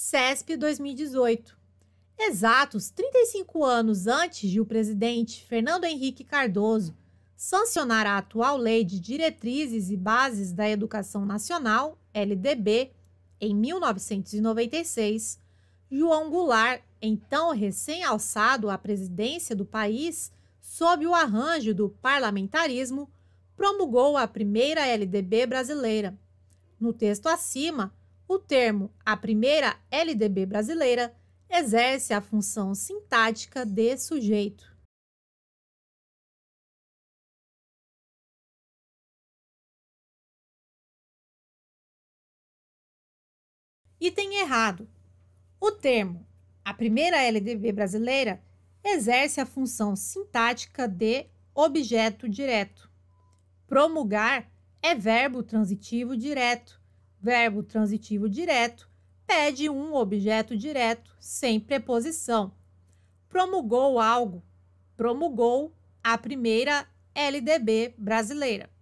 CESP 2018. Exatos 35 anos antes de o presidente Fernando Henrique Cardoso sancionar a atual Lei de Diretrizes e Bases da Educação Nacional, LDB, em 1996, João Goulart, então recém-alçado à presidência do país, sob o arranjo do parlamentarismo, promulgou a primeira LDB brasileira. No texto acima, o termo a primeira LDB brasileira exerce a função sintática de sujeito. Item errado. O termo a primeira LDB brasileira exerce a função sintática de objeto direto. Promulgar é verbo transitivo direto verbo transitivo direto, pede um objeto direto sem preposição. Promulgou algo, promulgou a primeira LDB brasileira.